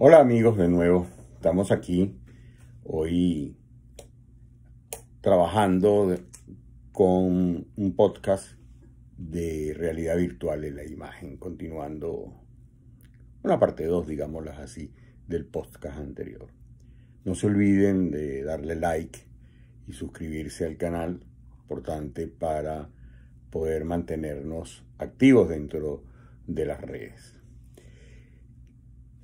Hola amigos de nuevo, estamos aquí hoy trabajando con un podcast de realidad virtual en la imagen, continuando una parte 2, digámoslas así, del podcast anterior. No se olviden de darle like y suscribirse al canal, importante para poder mantenernos activos dentro de las redes.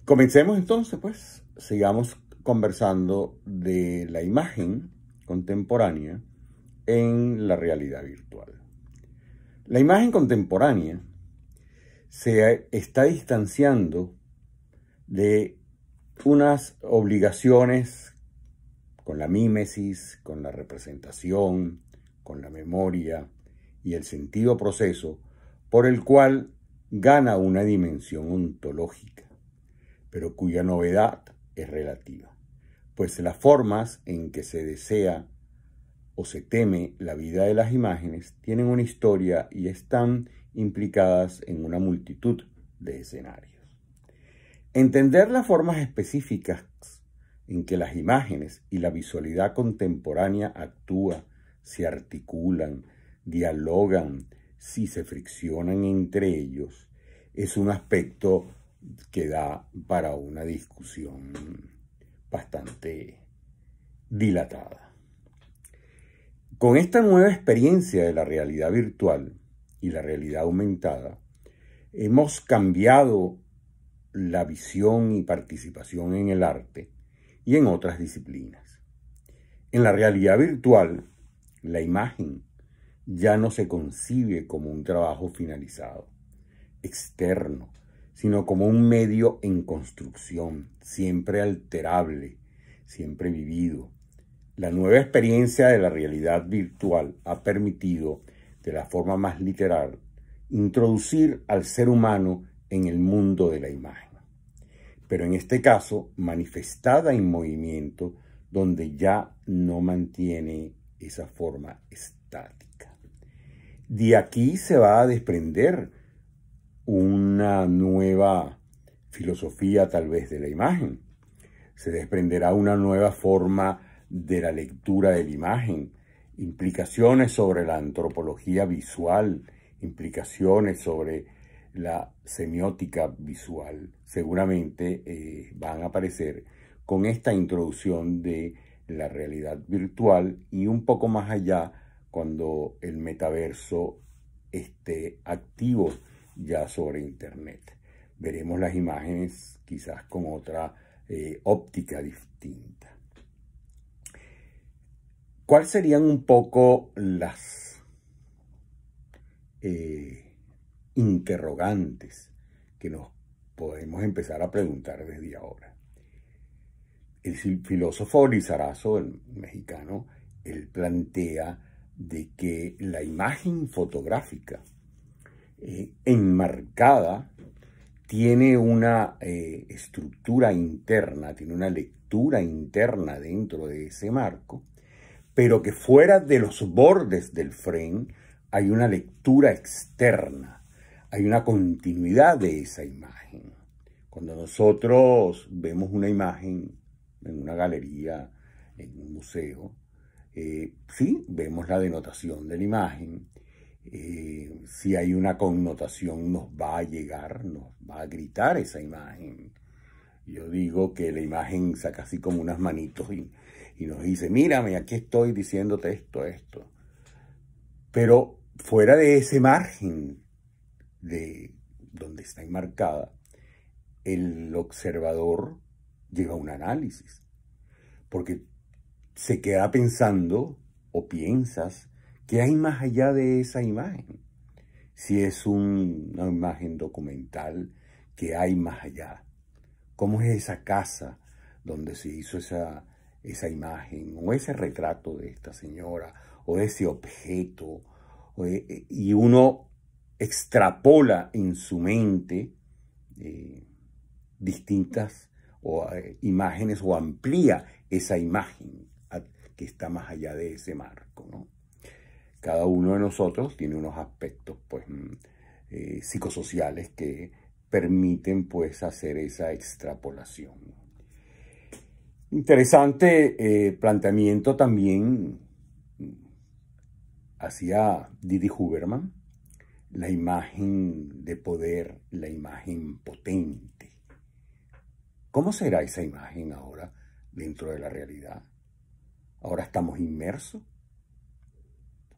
Comencemos entonces, pues, sigamos conversando de la imagen contemporánea en la realidad virtual. La imagen contemporánea se está distanciando de unas obligaciones con la mímesis, con la representación, con la memoria y el sentido proceso por el cual gana una dimensión ontológica pero cuya novedad es relativa, pues las formas en que se desea o se teme la vida de las imágenes tienen una historia y están implicadas en una multitud de escenarios. Entender las formas específicas en que las imágenes y la visualidad contemporánea actúan, se articulan, dialogan, si se friccionan entre ellos, es un aspecto que da para una discusión bastante dilatada. Con esta nueva experiencia de la realidad virtual y la realidad aumentada, hemos cambiado la visión y participación en el arte y en otras disciplinas. En la realidad virtual, la imagen ya no se concibe como un trabajo finalizado, externo, sino como un medio en construcción, siempre alterable, siempre vivido. La nueva experiencia de la realidad virtual ha permitido, de la forma más literal, introducir al ser humano en el mundo de la imagen, pero en este caso manifestada en movimiento donde ya no mantiene esa forma estática. De aquí se va a desprender una nueva filosofía tal vez de la imagen. Se desprenderá una nueva forma de la lectura de la imagen, implicaciones sobre la antropología visual, implicaciones sobre la semiótica visual, seguramente eh, van a aparecer con esta introducción de la realidad virtual y un poco más allá cuando el metaverso esté activo ya sobre Internet. Veremos las imágenes quizás con otra eh, óptica distinta. ¿Cuáles serían un poco las eh, interrogantes que nos podemos empezar a preguntar desde ahora? El filósofo Lizarazo, el mexicano, él plantea de que la imagen fotográfica eh, enmarcada, tiene una eh, estructura interna, tiene una lectura interna dentro de ese marco, pero que fuera de los bordes del frame hay una lectura externa, hay una continuidad de esa imagen. Cuando nosotros vemos una imagen en una galería, en un museo, eh, sí, vemos la denotación de la imagen, eh, si hay una connotación nos va a llegar, nos va a gritar esa imagen. Yo digo que la imagen saca así como unas manitos y, nos dice, mírame, aquí estoy diciéndote esto, esto. Pero fuera de ese margen de donde está enmarcada, el observador llega a un análisis, porque se queda pensando o piensas ¿Qué hay más allá de esa imagen? Si es una imagen documental, ¿qué hay más allá? ¿Cómo es esa casa donde se hizo esa, esa imagen o ese retrato de esta señora o ese objeto? E, e, y uno extrapola en su mente eh, distintas eh, imágenes o amplía esa imagen que está más allá de ese marco, ¿no? Cada uno de nosotros tiene unos aspectos pues, mm, eh, psicosociales que permiten pues, hacer esa extrapolación. Interesante eh, planteamiento también mm, hacía Didi Huberman, la imagen de poder, la imagen potente. ¿Cómo será esa imagen ahora dentro de la realidad? Ahora estamos inmersos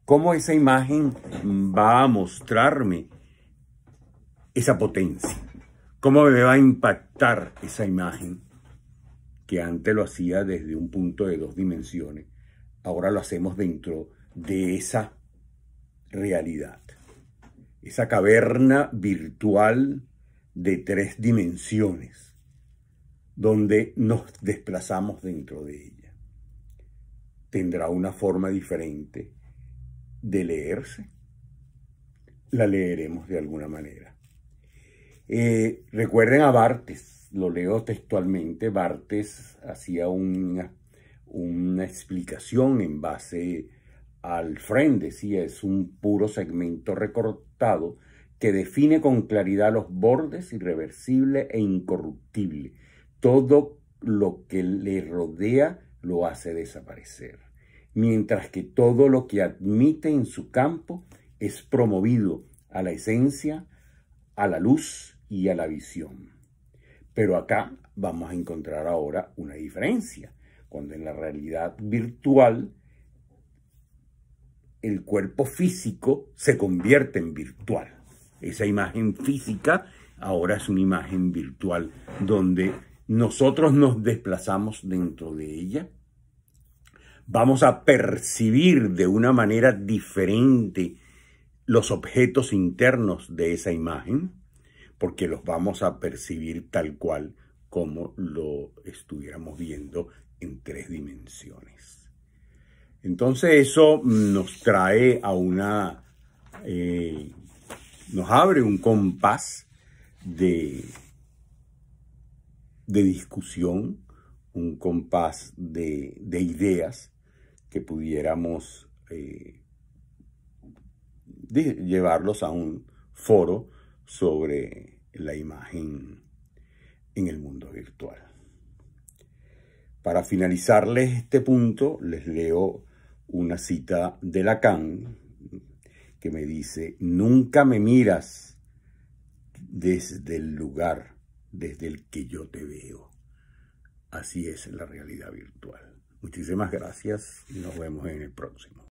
cómo esa imagen va a mostrarme esa potencia, cómo me va a impactar esa imagen que antes lo hacía desde un punto de dos dimensiones, ahora lo hacemos dentro de esa realidad, esa caverna virtual de tres dimensiones, donde nos desplazamos dentro de ella. Tendrá una forma diferente, de leerse, la leeremos de alguna manera. Eh, recuerden a Bartes, lo leo textualmente, Bartes hacía una, una explicación en base al Friend, decía, es un puro segmento recortado que define con claridad los bordes irreversible e incorruptible. Todo lo que le rodea lo hace desaparecer mientras que todo lo que admite en su campo es promovido a la esencia, a la luz y a la visión. Pero acá vamos a encontrar ahora una diferencia, cuando en la realidad virtual el cuerpo físico se convierte en virtual. Esa imagen física ahora es una imagen virtual donde nosotros nos desplazamos dentro de ella vamos a percibir de una manera diferente los objetos internos de esa imagen, porque los vamos a percibir tal cual como lo estuviéramos viendo en tres dimensiones. Entonces eso nos trae a una, eh, nos abre un compás de, de discusión, un compás de, de ideas, pudiéramos eh, llevarlos a un foro sobre la imagen en el mundo virtual. Para finalizarles este punto, les leo una cita de Lacan que me dice, nunca me miras desde el lugar desde el que yo te veo. Así es la realidad virtual. Muchísimas gracias y nos vemos en el próximo.